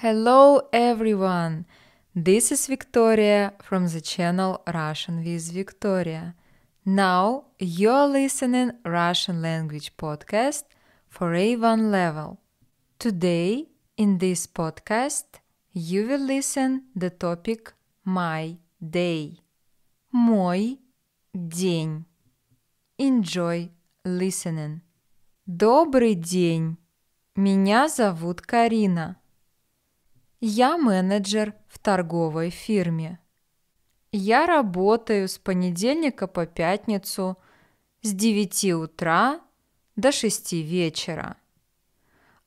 Hello everyone! This is Victoria from the channel Russian with Victoria. Now you're listening Russian language podcast for A1 level. Today in this podcast you will listen the topic my day. Мой день. Enjoy listening. Добрый день. Меня зовут Карина. Я менеджер в торговой фирме. Я работаю с понедельника по пятницу с 9 утра до 6 вечера.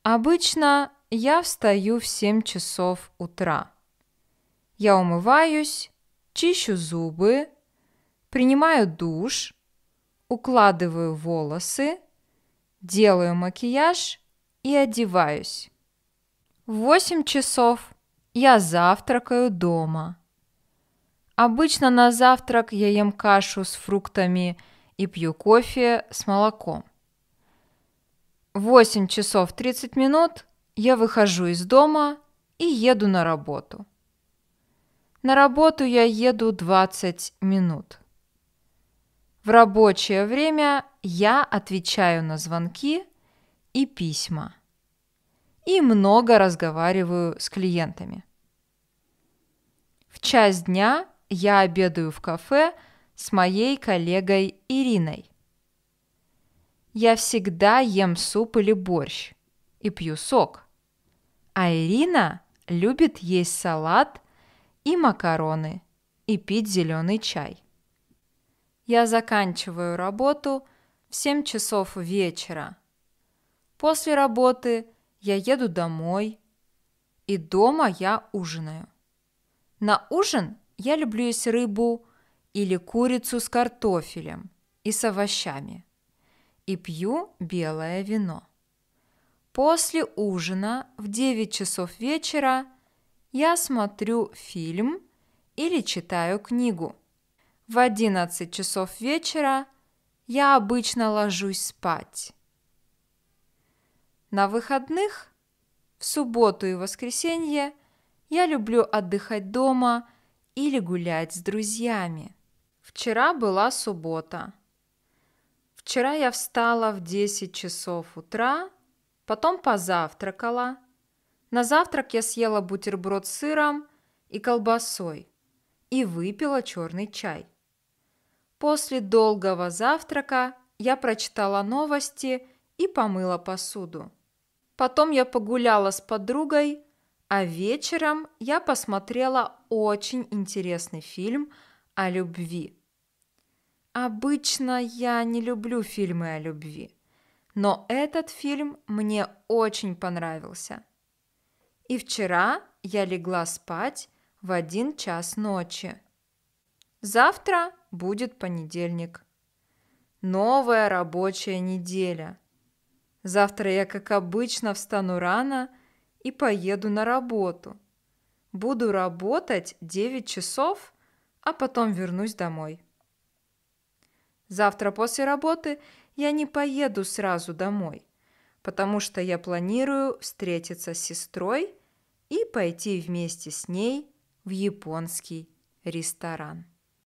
Обычно я встаю в 7 часов утра. Я умываюсь, чищу зубы, принимаю душ, укладываю волосы, делаю макияж и одеваюсь восемь часов я завтракаю дома. Обычно на завтрак я ем кашу с фруктами и пью кофе с молоком. Восемь часов тридцать минут я выхожу из дома и еду на работу. На работу я еду 20 минут. В рабочее время я отвечаю на звонки и письма и много разговариваю с клиентами. В час дня я обедаю в кафе с моей коллегой Ириной. Я всегда ем суп или борщ и пью сок. А Ирина любит есть салат и макароны и пить зеленый чай. Я заканчиваю работу в 7 часов вечера. После работы – я еду домой, и дома я ужинаю. На ужин я люблю есть рыбу или курицу с картофелем и с овощами, и пью белое вино. После ужина в 9 часов вечера я смотрю фильм или читаю книгу. В 11 часов вечера я обычно ложусь спать. На выходных, в субботу и воскресенье, я люблю отдыхать дома или гулять с друзьями. Вчера была суббота. Вчера я встала в 10 часов утра, потом позавтракала. На завтрак я съела бутерброд с сыром и колбасой и выпила черный чай. После долгого завтрака я прочитала новости и помыла посуду. Потом я погуляла с подругой, а вечером я посмотрела очень интересный фильм о любви. Обычно я не люблю фильмы о любви, но этот фильм мне очень понравился. И вчера я легла спать в один час ночи. Завтра будет понедельник. Новая рабочая неделя. Завтра я, как обычно, встану рано и поеду на работу. Буду работать 9 часов, а потом вернусь домой. Завтра после работы я не поеду сразу домой, потому что я планирую встретиться с сестрой и пойти вместе с ней в японский ресторан.